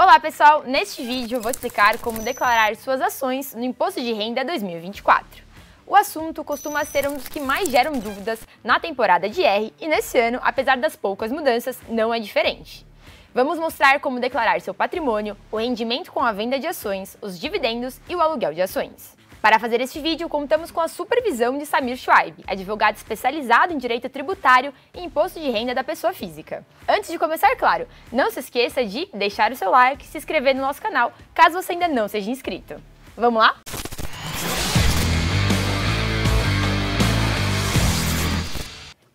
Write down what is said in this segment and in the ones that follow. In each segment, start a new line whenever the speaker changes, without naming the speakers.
Olá pessoal, neste vídeo eu vou explicar como declarar suas ações no Imposto de Renda 2024. O assunto costuma ser um dos que mais geram dúvidas na temporada de R e nesse ano, apesar das poucas mudanças, não é diferente. Vamos mostrar como declarar seu patrimônio, o rendimento com a venda de ações, os dividendos e o aluguel de ações. Para fazer este vídeo, contamos com a supervisão de Samir Schwaib, advogado especializado em direito tributário e imposto de renda da pessoa física. Antes de começar, claro, não se esqueça de deixar o seu like e se inscrever no nosso canal, caso você ainda não seja inscrito. Vamos lá?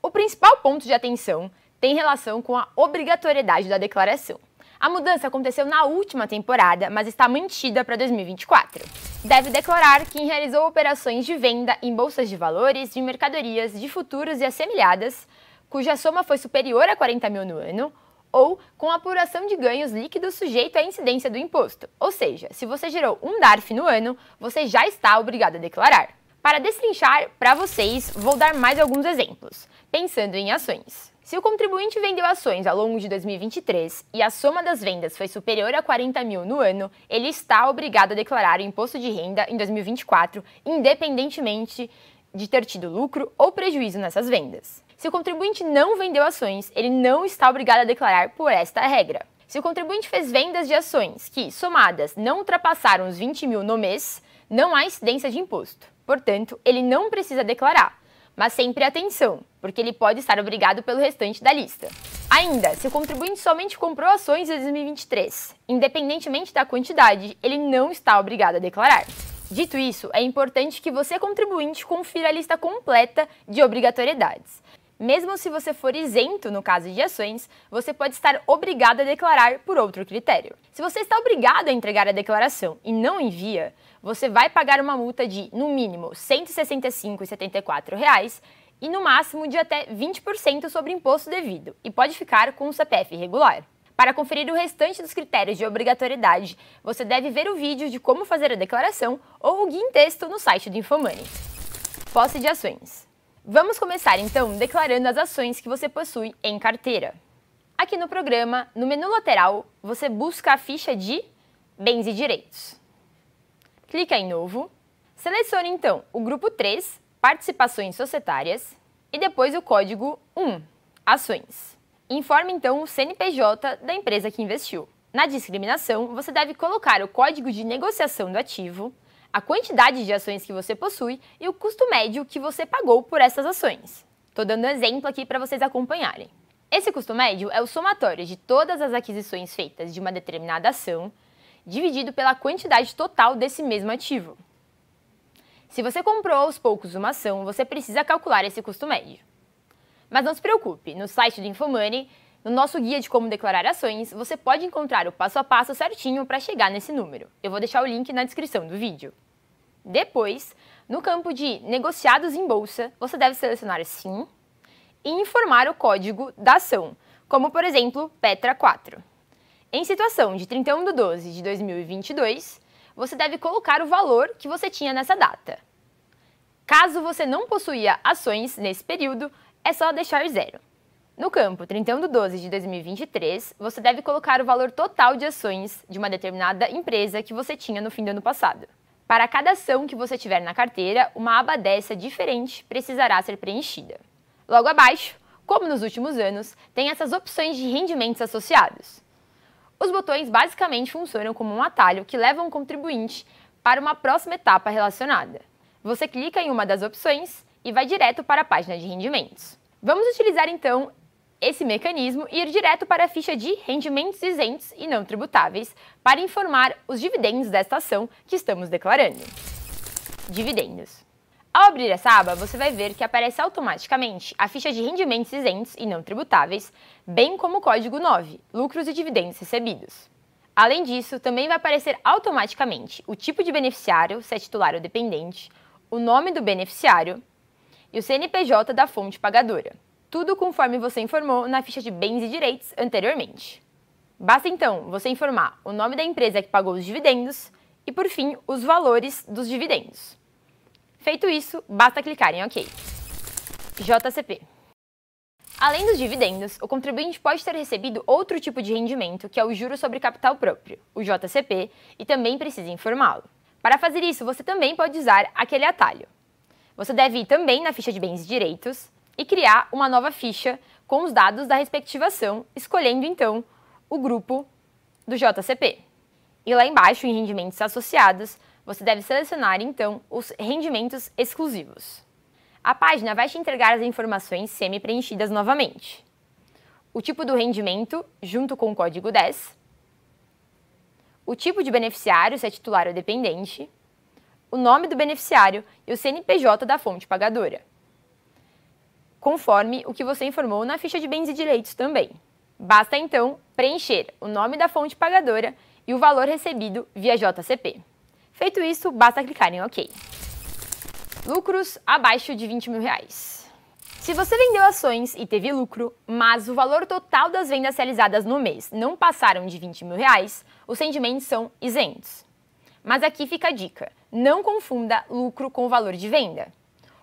O principal ponto de atenção tem relação com a obrigatoriedade da declaração. A mudança aconteceu na última temporada, mas está mantida para 2024. Deve declarar quem realizou operações de venda em bolsas de valores, de mercadorias, de futuros e assemelhadas, cuja soma foi superior a 40 mil no ano, ou com apuração de ganhos líquidos sujeito à incidência do imposto. Ou seja, se você gerou um DARF no ano, você já está obrigado a declarar. Para destrinchar para vocês, vou dar mais alguns exemplos, pensando em ações. Se o contribuinte vendeu ações ao longo de 2023 e a soma das vendas foi superior a 40 mil no ano, ele está obrigado a declarar o imposto de renda em 2024, independentemente de ter tido lucro ou prejuízo nessas vendas. Se o contribuinte não vendeu ações, ele não está obrigado a declarar por esta regra. Se o contribuinte fez vendas de ações que, somadas, não ultrapassaram os 20 mil no mês, não há incidência de imposto. Portanto, ele não precisa declarar mas sempre atenção, porque ele pode estar obrigado pelo restante da lista. Ainda, se o contribuinte somente comprou ações em 2023, independentemente da quantidade, ele não está obrigado a declarar. Dito isso, é importante que você, contribuinte, confira a lista completa de obrigatoriedades. Mesmo se você for isento no caso de ações, você pode estar obrigado a declarar por outro critério. Se você está obrigado a entregar a declaração e não envia, você vai pagar uma multa de, no mínimo, R$ 165,74 e no máximo de até 20% sobre imposto devido, e pode ficar com o CPF regular. Para conferir o restante dos critérios de obrigatoriedade, você deve ver o vídeo de como fazer a declaração ou o guia em texto no site do Infomani. Posse de ações. Vamos começar então declarando as ações que você possui em carteira. Aqui no programa, no menu lateral, você busca a ficha de Bens e Direitos. Clica em Novo, selecione então o grupo 3, Participações Societárias, e depois o código 1, Ações. Informe então o CNPJ da empresa que investiu. Na discriminação, você deve colocar o código de negociação do ativo, a quantidade de ações que você possui e o custo médio que você pagou por essas ações. Estou dando um exemplo aqui para vocês acompanharem. Esse custo médio é o somatório de todas as aquisições feitas de uma determinada ação, dividido pela quantidade total desse mesmo ativo. Se você comprou aos poucos uma ação, você precisa calcular esse custo médio. Mas não se preocupe, no site do Infomoney no nosso guia de como declarar ações, você pode encontrar o passo a passo certinho para chegar nesse número. Eu vou deixar o link na descrição do vídeo. Depois, no campo de negociados em bolsa, você deve selecionar sim e informar o código da ação, como por exemplo Petra 4. Em situação de 31 de 12 de 2022, você deve colocar o valor que você tinha nessa data. Caso você não possuía ações nesse período, é só deixar zero. No campo 31 de 12 de 2023, você deve colocar o valor total de ações de uma determinada empresa que você tinha no fim do ano passado. Para cada ação que você tiver na carteira, uma aba dessa diferente precisará ser preenchida. Logo abaixo, como nos últimos anos, tem essas opções de rendimentos associados. Os botões basicamente funcionam como um atalho que leva um contribuinte para uma próxima etapa relacionada. Você clica em uma das opções e vai direto para a página de rendimentos. Vamos utilizar então esse mecanismo ir direto para a ficha de rendimentos isentos e não tributáveis, para informar os dividendos desta ação que estamos declarando. Dividendos. Ao abrir essa aba, você vai ver que aparece automaticamente a ficha de rendimentos isentos e não tributáveis, bem como o código 9, lucros e dividendos recebidos. Além disso, também vai aparecer automaticamente o tipo de beneficiário, se é titular ou dependente, o nome do beneficiário e o CNPJ da fonte pagadora tudo conforme você informou na ficha de bens e direitos anteriormente. Basta então você informar o nome da empresa que pagou os dividendos e, por fim, os valores dos dividendos. Feito isso, basta clicar em OK. JCP. Além dos dividendos, o contribuinte pode ter recebido outro tipo de rendimento, que é o juro sobre capital próprio, o JCP, e também precisa informá-lo. Para fazer isso, você também pode usar aquele atalho. Você deve ir também na ficha de bens e direitos, e criar uma nova ficha com os dados da respectiva ação, escolhendo então o grupo do JCP. E lá embaixo, em rendimentos associados, você deve selecionar então os rendimentos exclusivos. A página vai te entregar as informações semi-preenchidas novamente. O tipo do rendimento, junto com o código 10, o tipo de beneficiário, se é titular ou dependente, o nome do beneficiário e o CNPJ da fonte pagadora conforme o que você informou na ficha de bens e direitos também. Basta então preencher o nome da fonte pagadora e o valor recebido via JCP. Feito isso, basta clicar em OK. Lucros abaixo de 20 mil reais. Se você vendeu ações e teve lucro, mas o valor total das vendas realizadas no mês não passaram de 20 mil reais, os rendimentos são isentos. Mas aqui fica a dica: não confunda lucro com o valor de venda.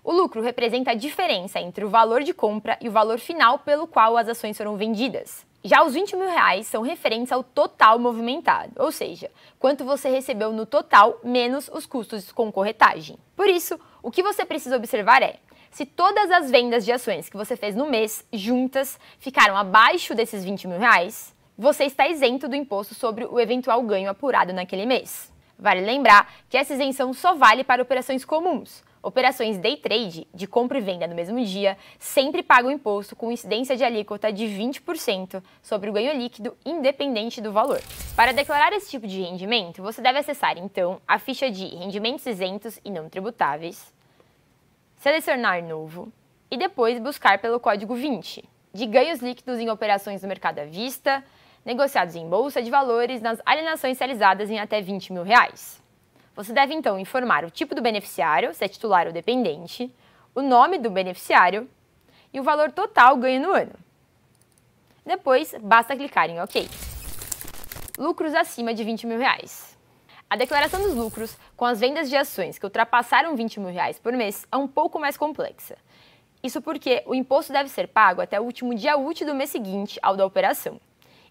O lucro representa a diferença entre o valor de compra e o valor final pelo qual as ações foram vendidas. Já os 20 mil reais são referentes ao total movimentado, ou seja, quanto você recebeu no total menos os custos com corretagem. Por isso, o que você precisa observar é se todas as vendas de ações que você fez no mês juntas ficaram abaixo desses 20 mil reais, você está isento do imposto sobre o eventual ganho apurado naquele mês. Vale lembrar que essa isenção só vale para operações comuns, Operações day trade, de compra e venda no mesmo dia, sempre pagam imposto com incidência de alíquota de 20% sobre o ganho líquido, independente do valor. Para declarar esse tipo de rendimento, você deve acessar, então, a ficha de Rendimentos Isentos e Não Tributáveis, selecionar Novo e depois buscar pelo código 20, de ganhos líquidos em operações no mercado à vista, negociados em bolsa de valores nas alienações realizadas em até 20 mil reais. Você deve então informar o tipo do beneficiário, se é titular ou dependente, o nome do beneficiário e o valor total ganho no ano. Depois, basta clicar em OK. Lucros acima de 20 mil reais. A declaração dos lucros com as vendas de ações que ultrapassaram 20 mil reais por mês é um pouco mais complexa. Isso porque o imposto deve ser pago até o último dia útil do mês seguinte ao da operação,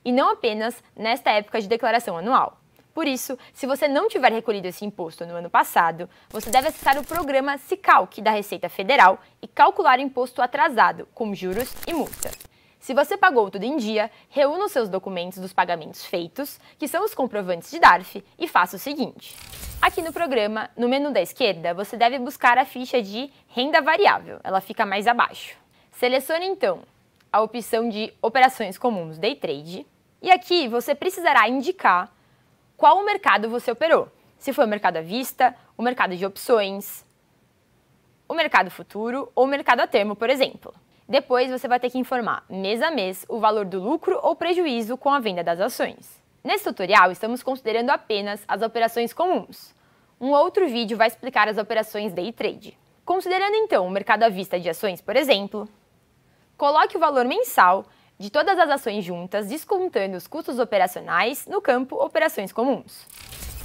e não apenas nesta época de declaração anual. Por isso, se você não tiver recolhido esse imposto no ano passado, você deve acessar o programa SICALC da Receita Federal e calcular o imposto atrasado, com juros e multas. Se você pagou tudo em dia, reúna os seus documentos dos pagamentos feitos, que são os comprovantes de DARF, e faça o seguinte. Aqui no programa, no menu da esquerda, você deve buscar a ficha de Renda Variável, ela fica mais abaixo. Selecione então a opção de Operações Comuns Day Trade, e aqui você precisará indicar qual mercado você operou. Se foi o mercado à vista, o mercado de opções, o mercado futuro ou o mercado a termo, por exemplo. Depois você vai ter que informar mês a mês o valor do lucro ou prejuízo com a venda das ações. Nesse tutorial, estamos considerando apenas as operações comuns. Um outro vídeo vai explicar as operações day trade. Considerando então o mercado à vista de ações, por exemplo, coloque o valor mensal de todas as ações juntas, descontando os custos operacionais no campo operações comuns.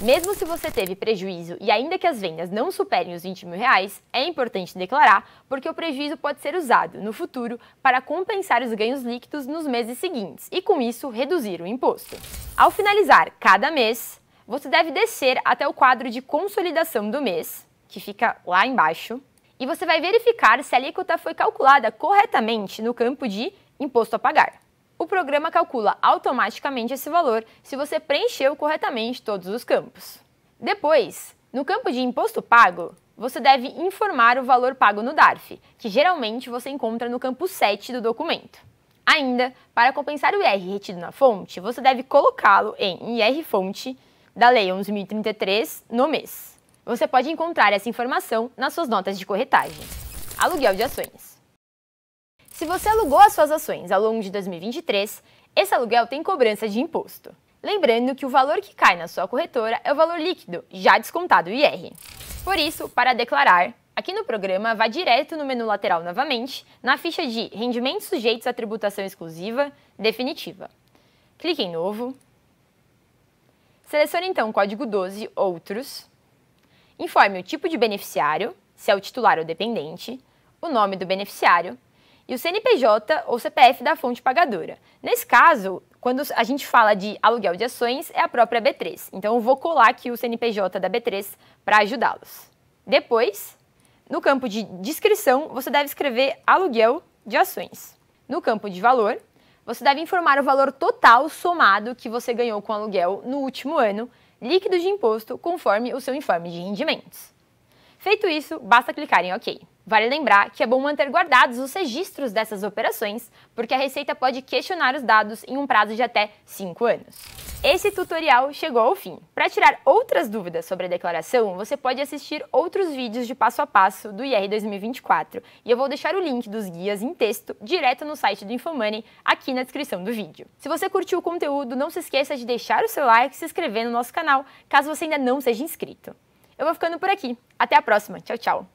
Mesmo se você teve prejuízo e ainda que as vendas não superem os 20 mil reais, é importante declarar, porque o prejuízo pode ser usado no futuro para compensar os ganhos líquidos nos meses seguintes e, com isso, reduzir o imposto. Ao finalizar cada mês, você deve descer até o quadro de consolidação do mês, que fica lá embaixo, e você vai verificar se a alíquota foi calculada corretamente no campo de imposto a pagar. O programa calcula automaticamente esse valor se você preencheu corretamente todos os campos. Depois, no campo de imposto pago, você deve informar o valor pago no DARF, que geralmente você encontra no campo 7 do documento. Ainda, para compensar o IR retido na fonte, você deve colocá-lo em IR fonte da Lei 11.033 no mês. Você pode encontrar essa informação nas suas notas de corretagem. Aluguel de ações. Se você alugou as suas ações ao longo de 2023, esse aluguel tem cobrança de imposto. Lembrando que o valor que cai na sua corretora é o valor líquido, já descontado o IR. Por isso, para declarar, Aqui no programa, vá direto no menu lateral novamente, na ficha de Rendimentos sujeitos à tributação exclusiva definitiva. Clique em Novo. Selecione então o código 12 Outros. Informe o tipo de beneficiário, se é o titular ou dependente, o nome do beneficiário, e o CNPJ ou CPF da fonte pagadora. Nesse caso, quando a gente fala de aluguel de ações, é a própria B3. Então, eu vou colar aqui o CNPJ da B3 para ajudá-los. Depois, no campo de descrição, você deve escrever aluguel de ações. No campo de valor, você deve informar o valor total somado que você ganhou com aluguel no último ano, líquido de imposto, conforme o seu informe de rendimentos. Feito isso, basta clicar em OK. Vale lembrar que é bom manter guardados os registros dessas operações, porque a Receita pode questionar os dados em um prazo de até 5 anos. Esse tutorial chegou ao fim. Para tirar outras dúvidas sobre a declaração, você pode assistir outros vídeos de passo a passo do IR 2024, e eu vou deixar o link dos guias em texto direto no site do Infomoney aqui na descrição do vídeo. Se você curtiu o conteúdo, não se esqueça de deixar o seu like e se inscrever no nosso canal, caso você ainda não seja inscrito. Eu vou ficando por aqui. Até a próxima. Tchau, tchau.